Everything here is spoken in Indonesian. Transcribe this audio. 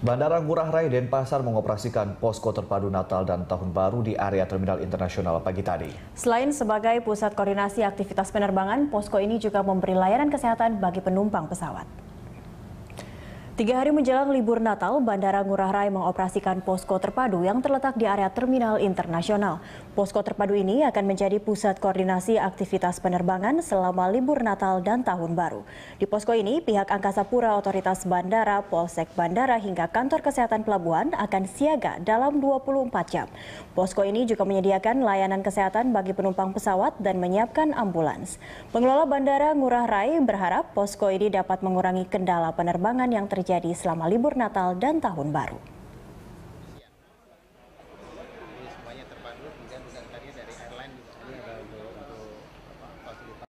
Bandara Ngurah Rai Denpasar mengoperasikan posko terpadu Natal dan Tahun Baru di area Terminal Internasional pagi tadi. Selain sebagai pusat koordinasi aktivitas penerbangan, posko ini juga memberi layanan kesehatan bagi penumpang pesawat. Tiga hari menjelang libur Natal, Bandara Ngurah Rai mengoperasikan posko terpadu yang terletak di area terminal internasional. Posko terpadu ini akan menjadi pusat koordinasi aktivitas penerbangan selama libur Natal dan Tahun Baru. Di posko ini, pihak Angkasa Pura Otoritas Bandara, Polsek Bandara hingga Kantor Kesehatan Pelabuhan akan siaga dalam 24 jam. Posko ini juga menyediakan layanan kesehatan bagi penumpang pesawat dan menyiapkan ambulans. Pengelola Bandara Ngurah Rai berharap posko ini dapat mengurangi kendala penerbangan yang terjadi terjadi selama libur Natal dan Tahun Baru.